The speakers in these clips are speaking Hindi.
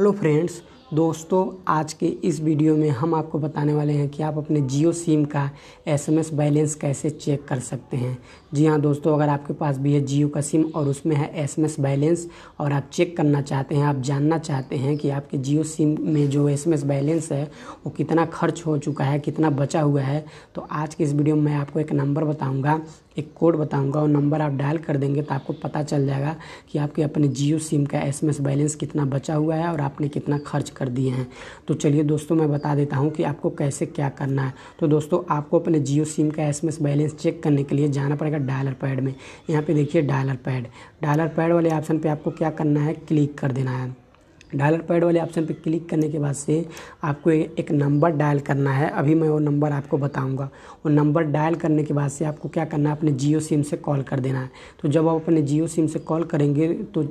hello friends दोस्तों आज के इस वीडियो में हम आपको बताने वाले हैं कि आप अपने जियो सिम का एसएमएस बैलेंस कैसे चेक कर सकते हैं जी हाँ दोस्तों अगर आपके पास भी है जियो का सिम और उसमें है एसएमएस बैलेंस और आप चेक करना चाहते हैं आप जानना चाहते हैं कि आपके जियो सिम में जो एसएमएस बैलेंस है वो कितना खर्च हो चुका है कितना बचा हुआ है तो आज के इस वीडियो में मैं आपको एक नंबर बताऊँगा एक कोड बताऊँगा और नंबर आप डायल कर देंगे तो आपको पता चल जाएगा कि आपके अपने जियो सिम का एस बैलेंस कितना बचा हुआ है और आपने कितना खर्च कर दिए हैं तो चलिए दोस्तों मैं बता देता हूँ कि आपको कैसे क्या करना है तो दोस्तों आपको अपने जियो सिम का एस बैलेंस चेक करने के लिए जाना पड़ेगा डायलर पैड में यहाँ पर देखिए डायलर पैड डायलर पैड वाले ऑप्शन पर आपको क्या करना है क्लिक कर देना है डायलर पैड वाले ऑप्शन पर क्लिक करने के बाद से आपको एक नंबर डायल करना है अभी मैं वो नंबर आपको बताऊंगा वो नंबर डायल करने के बाद से आपको क्या करना है अपने जियो सिम से कॉल कर देना है तो जब आप अपने जियो सिम से कॉल करेंगे तो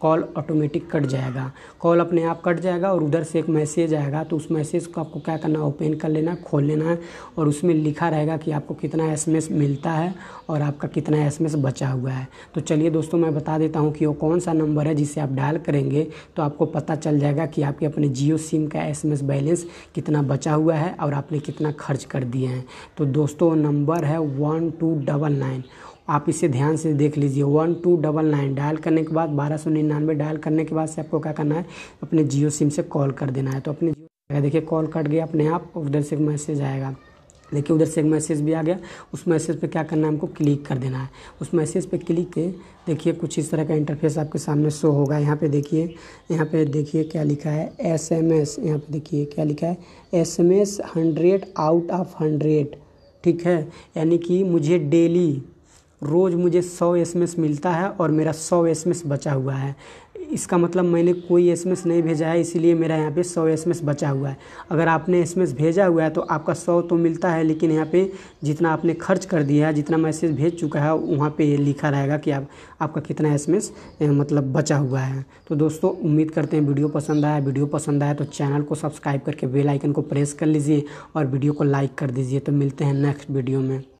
कॉल ऑटोमेटिक कट जाएगा कॉल अपने आप कट जाएगा और उधर से एक मैसेज आएगा तो उस मैसेज को आपको क्या करना है ओपन कर लेना है खोल लेना है और उसमें लिखा रहेगा कि आपको कितना एस मिलता है और आपका कितना एस बचा हुआ है तो चलिए दोस्तों मैं बता देता हूँ कि वो कौन सा नंबर है जिसे आप डायल करेंगे तो आपको पता चल जाएगा कि आपके अपने जियो सिम का एस बैलेंस कितना बचा हुआ है और आपने कितना खर्च कर दिए हैं तो दोस्तों नंबर है वन टू डबल नाइन आप इसे ध्यान से देख लीजिए one two double nine dial करने के बाद बारह सौ निन्यानवे डायल करने के बाद से आपको क्या करना है अपने जियो सिम से कॉल कर देना है तो अपने जियो देखिए कॉल कट गया अपने आप उधर से मैसेज आएगा देखिए उधर से एक मैसेज भी आ गया उस मैसेज पे क्या करना है हमको क्लिक कर देना है उस मैसेज पे क्लिक के देखिए कुछ इस तरह का इंटरफेस आपके सामने शो होगा यहाँ पे देखिए यहाँ पे देखिए क्या लिखा है एस एम एस यहाँ पर देखिए क्या लिखा है S M S hundred out of hundred ठीक है यानी कि मुझे डेली रोज़ मुझे सौ एस मिलता है और मेरा सौ एस बचा हुआ है इसका मतलब मैंने कोई एसएमएस नहीं भेजा है इसीलिए मेरा यहाँ पे सौ एसएमएस बचा हुआ है अगर आपने एसएमएस भेजा हुआ है तो आपका सौ तो मिलता है लेकिन यहाँ पे जितना आपने खर्च कर दिया है जितना मैसेज भेज चुका है वहाँ पे ये लिखा रहेगा कि आप आपका कितना एस मतलब बचा हुआ है तो दोस्तों उम्मीद करते हैं वीडियो पसंद आया वीडियो पसंद आया तो चैनल को सब्सक्राइब करके बेलाइकन को प्रेस कर लीजिए और वीडियो को लाइक कर दीजिए तो मिलते हैं नेक्स्ट वीडियो में